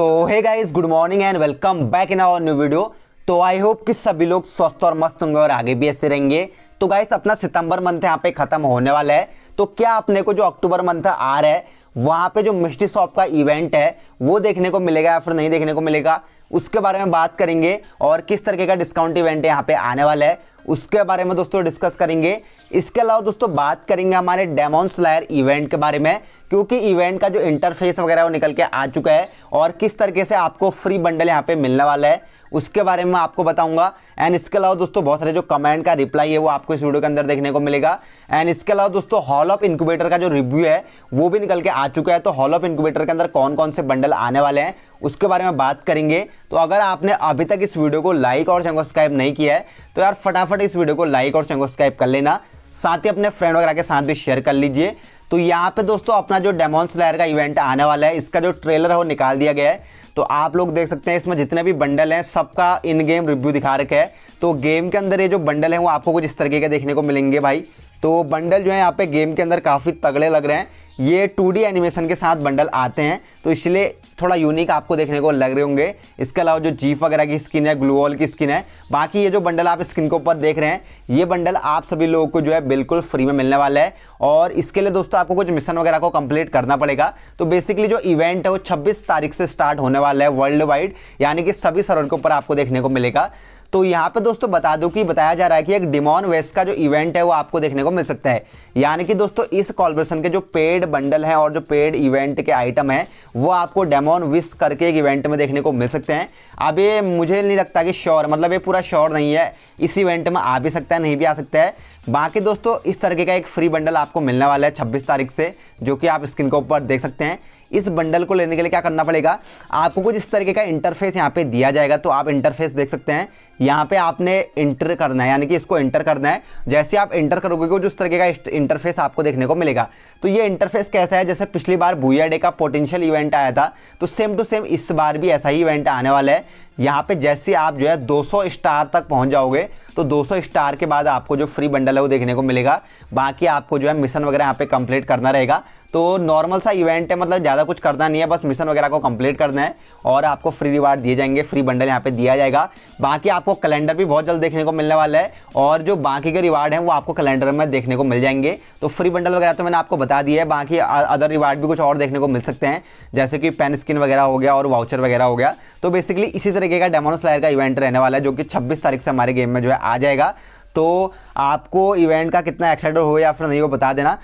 तो hey guys good morning and welcome back in our new video तो I hope कि सभी लोग स्वस्थ और मस्त होंगे और आगे भी ऐसे रहेंगे तो गाइस अपना सितंबर मंथ यहाँ पे खत्म होने वाला है तो क्या अपने को जो अक्टूबर मंथ आ रहा है वहाँ पे जो मिस्ट्री शॉप का इवेंट है वो देखने को मिलेगा या फिर नहीं देखने को मिलेगा उसके बारे में बात करेंगे और किस तरीके का डिस्काउंट इवेंट यहाँ पे आने वाला है उसके बारे में दोस्तों डिस्कस करेंगे इसके अलावा दोस्तों बात करेंगे हमारे डेमोन स्लायर इवेंट के बारे में क्योंकि इवेंट का जो इंटरफेस वगैरह वो निकल के आ चुका है और किस तरीके से आपको फ्री बंडल यहाँ पे मिलने वाला है उसके बारे में आपको बताऊंगा एंड इसके अलावा दोस्तों बहुत सारे जो कमेंट का रिप्लाई है वो आपको इस वीडियो के अंदर देखने को मिलेगा एंड इसके अलावा दोस्तों हॉल ऑफ इंक्यूबेटर का जो रिव्यू है वो भी निकल के आ चुका है तो हॉल ऑफ इंक्यूबेटर के अंदर कौन कौन से बंडल आने वाले हैं उसके बारे में बात करेंगे तो अगर आपने अभी तक इस वीडियो को लाइक और चैनल सब्सक्राइब नहीं किया है तो यार फटाफट इस वीडियो को लाइक और चैनल सब्सक्राइब कर लेना साथ ही अपने फ्रेंड वगैरह के साथ भी शेयर कर लीजिए तो यहाँ पे दोस्तों अपना जो डेमोन्स लेयर का इवेंट आने वाला है इसका जो ट्रेलर है वो निकाल दिया गया है तो आप लोग देख सकते हैं इसमें जितने भी बंडल हैं सबका इन गेम रिव्यू दिखा रखे है तो गेम के अंदर ये जो बंडल है वो आपको कुछ इस तरीके के देखने को मिलेंगे भाई तो बंडल जो है यहाँ पे गेम के अंदर काफ़ी तगड़े लग रहे हैं ये 2D एनिमेशन के साथ बंडल आते हैं तो इसलिए थोड़ा यूनिक आपको देखने को लग रहे होंगे इसके अलावा जो जीप वगैरह की स्किन है ग्लूवॉल की स्किन है बाकी ये जो बंडल आप स्किन के ऊपर देख रहे हैं ये बंडल आप सभी लोगों को जो है बिल्कुल फ्री में मिलने वाला है और इसके लिए दोस्तों आपको कुछ मिशन वगैरह को कंप्लीट करना पड़ेगा तो बेसिकली जो इवेंट है वो छब्बीस तारीख से स्टार्ट होने वाला है वर्ल्ड वाइड यानी कि सभी सर्वर के ऊपर आपको देखने को मिलेगा तो यहाँ पे दोस्तों बता दो कि बताया जा रहा है कि एक डिमोन वेस्ट का जो इवेंट है वो आपको देखने को मिल सकता है यानी कि दोस्तों इस कॉलब्रेशन के जो पेड बंडल हैं और जो पेड इवेंट के आइटम हैं वो आपको डेमोन विस करके एक इवेंट में देखने को मिल सकते हैं अब ये मुझे नहीं लगता कि श्योर मतलब ये पूरा श्योर नहीं है इस इवेंट में आ भी सकता है नहीं भी आ सकता है बाकी दोस्तों इस तरीके का एक फ्री बंडल आपको मिलने वाला है छब्बीस तारीख से जो कि आप स्क्रीन के ऊपर देख सकते हैं इस बंडल को लेने के लिए क्या करना पड़ेगा आपको कुछ इस तरीके का इंटरफेस यहाँ पे दिया जाएगा तो आप इंटरफेस देख सकते हैं यहाँ पे आपने इंटर करना है यानी कि इसको इंटर करना है जैसे आप इंटर करोगे कुछ उस तरीके का इंटरफेस आपको देखने को मिलेगा तो ये इंटरफेस कैसा है जैसे पिछली बार भूया डे का पोटेंशियल इवेंट आया था तो सेम टू सेम इस बार भी ऐसा ही इवेंट आने वाला है यहाँ पे जैसे आप जो है 200 स्टार तक पहुँच जाओगे तो 200 स्टार के बाद आपको जो फ्री बंडल है वो देखने को मिलेगा बाकी आपको जो है मिशन वगैरह यहाँ पे कंप्लीट करना रहेगा तो नॉर्मल सा इवेंट है मतलब ज़्यादा कुछ करना नहीं है बस मिशन वगैरह को कंप्लीट करना है और आपको फ्री रिवार्ड दिए जाएंगे फ्री बंडल यहाँ पे दिया जाएगा बाकी आपको कैलेंडर भी बहुत जल्द देखने को मिलने वाला है और जो बाकी के रिवार्ड हैं वो आपको कैलेंडर में देखने को मिल जाएंगे तो फ्री बंडल वगैरह तो मैंने आपको बता दिया है बाकी अदर रिवार्ड भी कुछ और देखने को मिल सकते हैं जैसे कि पेन स्किन वगैरह हो गया और वाउचर वगैरह हो गया तो बेसिकली इसी तरीके का डेमोनो का इवेंट रहने वाला है जो कि छब्बीस तारीख से हमारे गेम में जो है आ जाएगा तो आपको इवेंट का कितना एक्साइटेड हो या फिर नहीं वो बता देना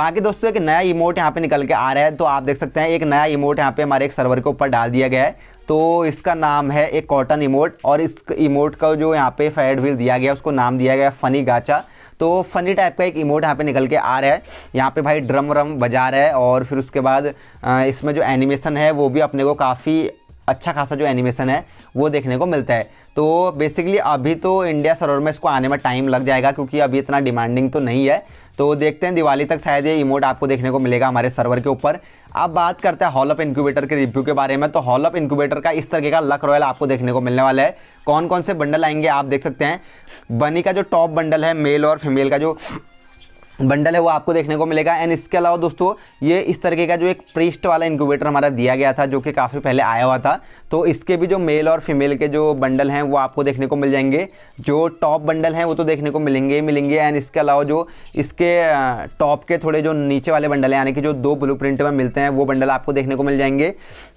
बाकी दोस्तों एक नया इमोट यहाँ पे निकल के आ रहा है तो आप देख सकते हैं एक नया इमोट यहाँ पे हमारे एक सर्वर के ऊपर डाल दिया गया है तो इसका नाम है एक कॉटन इमोट और इस इमोट का जो यहाँ पे फेड व्हील दिया गया उसको नाम दिया गया फ़नी गाचा तो फ़नी टाइप का एक इमोट यहाँ पे निकल के आ रहा है यहाँ पे भाई ड्रम व्रम बजा रहा है और फिर उसके बाद इसमें जो एनिमेशन है वो भी अपने को काफ़ी अच्छा खासा जो एनिमेशन है वो देखने को मिलता है तो बेसिकली अभी तो इंडिया सर्वर में इसको आने में टाइम लग जाएगा क्योंकि अभी इतना डिमांडिंग तो नहीं है तो देखते हैं दिवाली तक शायद ये इमोट आपको देखने को मिलेगा हमारे सर्वर के ऊपर अब बात करते हैं हॉल ऑफ इंक्यूबेटर के रिव्यू के बारे में तो हॉल ऑफ इंक्यूबेटर का इस तरीके का लक रॉयल आपको देखने को मिलने वाला है कौन कौन से बंडल आएंगे आप देख सकते हैं बनी का जो टॉप बंडल है मेल और फीमेल का जो बंडल है वो आपको देखने को मिलेगा एंड इसके अलावा दोस्तों ये इस तरीके का जो एक प्रिस्ट वाला इनक्यूबेटर हमारा दिया गया था जो कि काफ़ी पहले आया हुआ था तो इसके भी जो मेल और फीमेल के जो बंडल हैं वो आपको देखने को मिल जाएंगे जो टॉप बंडल हैं वो तो देखने को मिलेंगे ही मिलेंगे एंड इसके अलावा जो इसके टॉप के थोड़े जो नीचे वाले बंडल हैं यानी कि जो दो ब्लू प्रिंट में मिलते हैं वो बंडल आपको देखने को मिल जाएंगे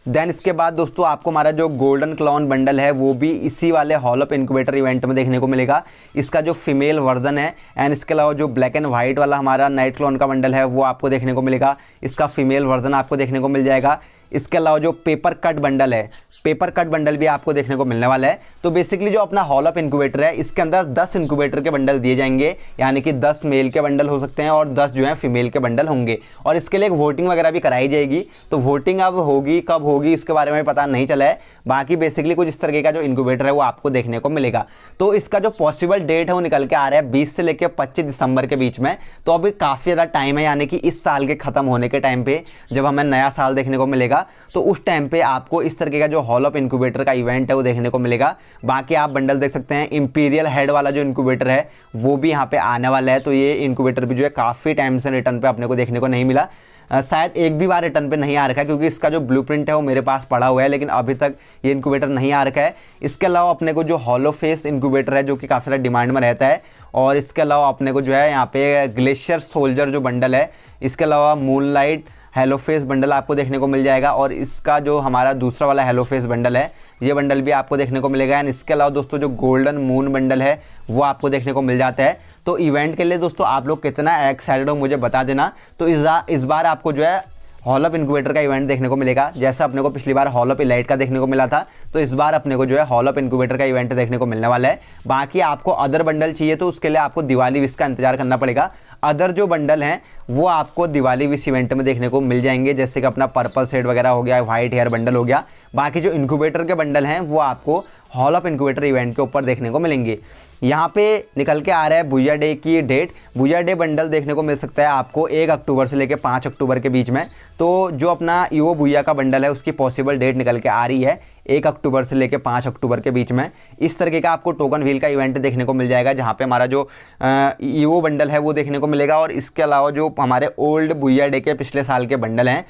देन इसके बाद दोस्तों आपको हमारा जो गोल्डन क्लॉन बंडल है वो भी इसी वाले हॉल ऑफ इनक्यूबेटर इवेंट में देखने को मिलेगा इसका जो फीमेल वर्जन है एंड इसके अलावा जो ब्लैक एंड व्हाइट वाला वाला हमारा नाइट क्लोन का बंडल है वो आपको देखने को मिलेगा इसका फीमेल वर्जन आपको देखने को मिल जाएगा इसके अलावा जो पेपर कट बंडल है पेपर कट बंडल भी आपको देखने को मिलने वाला है तो बेसिकली जो अपना हॉल ऑफ इंक्यूबेटर है इसके अंदर 10 इंक्यूबेटर के बंडल दिए जाएंगे यानी कि 10 मेल के बंडल हो सकते हैं और 10 जो है फीमेल के बंडल होंगे और इसके लिए एक वोटिंग वगैरह भी कराई जाएगी तो वोटिंग अब होगी कब होगी इसके बारे में पता नहीं चला है बाकी बेसिकली कुछ इस तरीके का जो इंक्यूबेटर है वो आपको देखने को मिलेगा तो इसका जो पॉसिबल डेट है वो निकल के आ रहा है बीस से लेकर पच्चीस दिसंबर के बीच में तो अभी काफ़ी ज़्यादा टाइम है यानी कि इस साल के ख़त्म होने के टाइम पर जब हमें नया साल देखने को मिलेगा होगा तो उस टाइम पे आपको इस तरीके का जो हॉल ऑफ इंक्यूबेटर का इवेंट है वो देखने को मिलेगा बाकी आप बंडल देख सकते हैं इंपीरियल हेड वाला जो इंक्यूबेटर है वो भी यहाँ पे आने वाला है तो ये इंक्यूबेटर भी जो है काफ़ी टाइम से रिटर्न पर अपने को देखने को नहीं मिला शायद एक भी बार रिटर्न पे नहीं आ रखा है क्योंकि इसका जो ब्लूप्रिंट है वो मेरे पास पड़ा हुआ है लेकिन अभी तक ये इंक्यूबेटर नहीं आ रखा है इसके अलावा अपने को जो हॉलो फेस इंक्यूबेटर है जो कि काफ़ी सारा डिमांड में रहता है और इसके अलावा अपने को जो है यहाँ पे ग्लेशियर सोल्जर जो बंडल है इसके अलावा moonlight light halo face bundle आपको देखने को मिल जाएगा और इसका जो हमारा दूसरा वाला हेलो फेस बंडल है ये बंडल भी आपको देखने को मिलेगा एंड इसके अलावा दोस्तों जो गोल्डन मून बंडल है वो आपको देखने को मिल जाता है तो इवेंट के लिए दोस्तों आप लोग कितना एक्साइटेड हो मुझे बता देना तो इस, इस बार आपको जो है हॉल ऑफ इंक्यूबेटर का इवेंट देखने को मिलेगा जैसा अपने को पिछली बार हॉल ऑफ इलाइट का देखने को मिला था तो इस बार अपने को जो है हॉल ऑफ इंक्यूबेटर का इवेंट देखने को मिलने वाला है बाकी आपको अदर बंडल चाहिए तो उसके लिए आपको दिवाली विश का इंतजार करना पड़ेगा अदर जो बंडल हैं वो आपको दिवाली विश इवेंट में देखने को मिल जाएंगे जैसे कि अपना पर्पल सेट वगैरह हो गया वाइट हेयर बंडल हो गया बाकी जो इनक्यूबेटर के बंडल हैं वो आपको हॉल ऑफ इनक्यूबेटर इवेंट के ऊपर देखने को मिलेंगे यहाँ पे निकल के आ रहा है भुया डे की डेट भुया डे बंडल देखने को मिल सकता है आपको एक अक्टूबर से लेकर पाँच अक्टूबर के बीच में तो जो अपना ईओ भुया का बंडल है उसकी पॉसिबल डेट निकल के आ रही है एक अक्टूबर से लेकर पाँच अक्टूबर के बीच में इस तरीके का आपको टोकन व्हील का इवेंट देखने को मिल जाएगा जहाँ पे हमारा जो ईओ बंडल है वो देखने को मिलेगा और इसके अलावा जो हमारे ओल्ड बुया डे के पिछले साल के बंडल हैं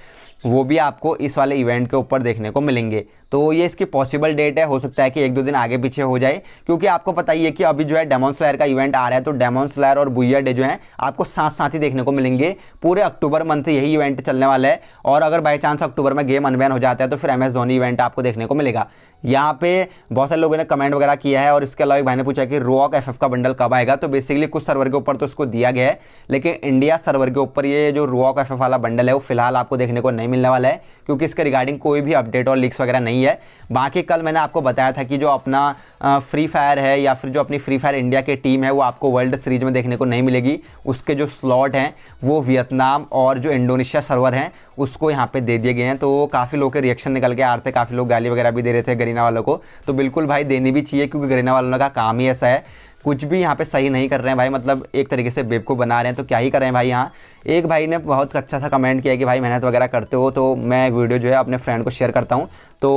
वो भी आपको इस वाले इवेंट के ऊपर देखने को मिलेंगे तो ये इसकी पॉसिबल डेट है हो सकता है कि एक दो दिन आगे पीछे हो जाए क्योंकि आपको पता ही है कि अभी जो है डेमोन का इवेंट आ रहा है तो डेमोन और बुया डे जो है आपको साथ साथ ही देखने को मिलेंगे पूरे अक्टूबर मंथ यही इवेंट चलने वाला है और अगर बाई चांस अक्टूबर में गेम अनबैन हो जाता है तो फिर एम धोनी इवेंट आपको देखने को मिलेगा मिलेगा यहाँ पे बहुत सारे लोगों ने कमेंट वगैरह किया है और इसके अलावा एक भाई ने पूछा कि रोक एफ का बंडल कब आएगा तो बेसिकली कुछ सर्वर के ऊपर तो उसको दिया गया है लेकिन इंडिया सर्वर के ऊपर ये जो रोक एफ वाला बंडल है वो फिलहाल आपको देखने को नहीं मिलने वाला है क्योंकि इसके रिगार्डिंग कोई भी अपडेट और लीक्स वगैरह नहीं है बाकी कल मैंने आपको बताया था कि जो अपना फ्री फायर है या फिर जो अपनी फ्री फायर इंडिया की टीम है वो आपको वर्ल्ड सीरीज़ में देखने को नहीं मिलेगी उसके जो स्लॉट हैं वो वियतनाम और जो इंडोनेशिया सर्वर हैं उसको यहाँ पे दे दिए गए हैं तो काफ़ी लोग के रिएक्शन निकल के आ रहे थे काफ़ी लोग गाली वगैरह भी दे रहे थे गरीना वालों को तो बिल्कुल भाई देनी भी चाहिए क्योंकि गरीना वालों का काम ही ऐसा है कुछ भी यहाँ पे सही नहीं कर रहे हैं भाई मतलब एक तरीके से बेब को बना रहे हैं तो क्या ही कर रहे हैं भाई यहाँ एक भाई ने बहुत अच्छा सा कमेंट किया कि भाई मेहनत वगैरह करते हो तो मैं वीडियो जो है अपने फ्रेंड को शेयर करता हूँ तो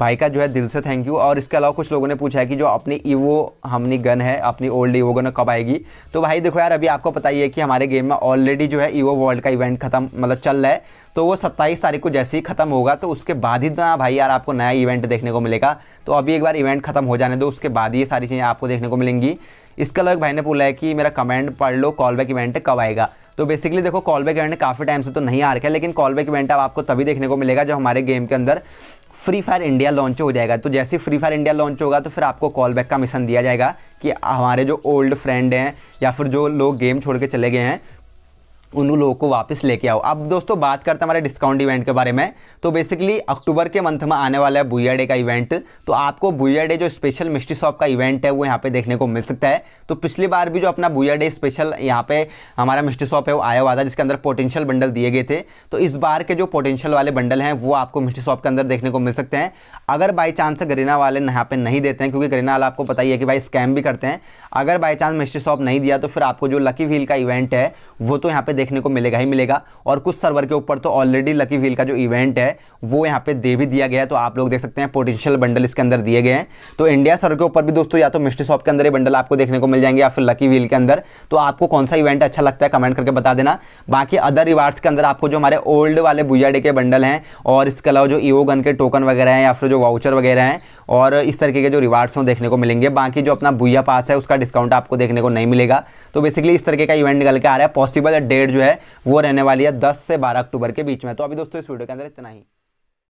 भाई का जो है दिल से थैंक यू और इसके अलावा कुछ लोगों ने पूछा है कि जो अपनी ईवो हमनी गन है अपनी ओल्ड ईवो गन कब आएगी तो भाई देखो यार अभी आपको पता ही है कि हमारे गेम में ऑलरेडी जो है ईवो वर्ल्ड का इवेंट खत्म मतलब चल रहा है तो वो सत्ताईस तारीख को जैसे ही खत्म होगा तो उसके बाद ही ना भाई यार आपको नया इवेंट देखने को मिलेगा तो अभी एक बार इवेंट खत्म हो जाने दो उसके बाद ये सारी चीज़ें आपको देखने को मिलेंगी इसके अलावा भाई ने बोला है कि मेरा कमेंट पढ़ लो कॉल बैक इवेंट कब आएगा तो बेसिकली देखो कॉल बैक इवेंट काफ़ी टाइम से तो नहीं आ रखा है लेकिन कॉल बैक इवेंट अब आपको तभी देखने को मिलेगा जब हमारे गेम के अंदर फ्री फायर इंडिया लॉन्च हो जाएगा तो जैसे फ्री फायर इंडिया लॉन्च होगा तो फिर आपको कॉल बैक का मिशन दिया जाएगा कि हमारे जो ओल्ड फ्रेंड हैं या फिर जो लोग गेम छोड़ के चले गए हैं उन लोगों को वापस लेके आओ अब दोस्तों बात करते हैं हमारे डिस्काउंट इवेंट के बारे में तो बेसिकली अक्टूबर के मंथ में आने वाला है बुया डे का इवेंट तो आपको बुया डे जो स्पेशल मिस्ट्री शॉप का इवेंट है वो यहाँ पे देखने को मिल सकता है तो पिछली बार भी जो अपना बुया डे स्पेशल यहाँ पे हमारा मिस्ट्री शॉप है वो आया हुआ था जिसके अंदर पोटेंशियल बंडल दिए गए थे तो इस बार के जो पोटेंशियल वाले बंडल हैं वो आपको मिस्ट्री शॉप के अंदर देखने को मिल सकते हैं अगर बाई चांस गरीना वाले यहाँ पे नहीं देते हैं क्योंकि गरीना वाला आपको पता ही है कि भाई स्कैम भी करते हैं अगर बाई चांस मिस्ट्री शॉप नहीं दिया तो फिर आपको जो लकी व्हील का इवेंट है वो तो यहाँ पे देखने को मिलेगा ही मिलेगा और कुछ सर्वर के ऊपर तो ऑलरेडी लकी व्हील का जो इवेंट है वो यहाँ पे दे भी दिया गया है तो आप लोग देख सकते हैं पोटेंशियल बंडल इसके अंदर दिए गए हैं तो इंडिया सर्वर के ऊपर भी दोस्तों या तो मिस्ट्री शॉप के अंदर ये बंडल आपको देखने को मिल जाएंगे या फिर लकी व्हील के अंदर तो आपको कौन सा इवेंट अच्छा लगता है कमेंट करके बता देना बाकी अदर रिवार्ड्स के अंदर आपको जो हमारे ओल्ड वाले बुजाडे के बंडल हैं और इसके अलावा जो ईओ गन के टोकन वगैरह हैं या फिर जो वाउचर वगैरह हैं और इस तरीके के जो रिवार्ड्स हों देखने को मिलेंगे बाकी जो अपना भूया पास है उसका डिस्काउंट आपको देखने को नहीं मिलेगा तो बेसिकली इस तरीके का इवेंट निकल के आ रहा है पॉसिबल डेट जो है वो रहने वाली है दस से बारह अक्टूबर के बीच में तो अभी दोस्तों इस वीडियो के अंदर इतना ही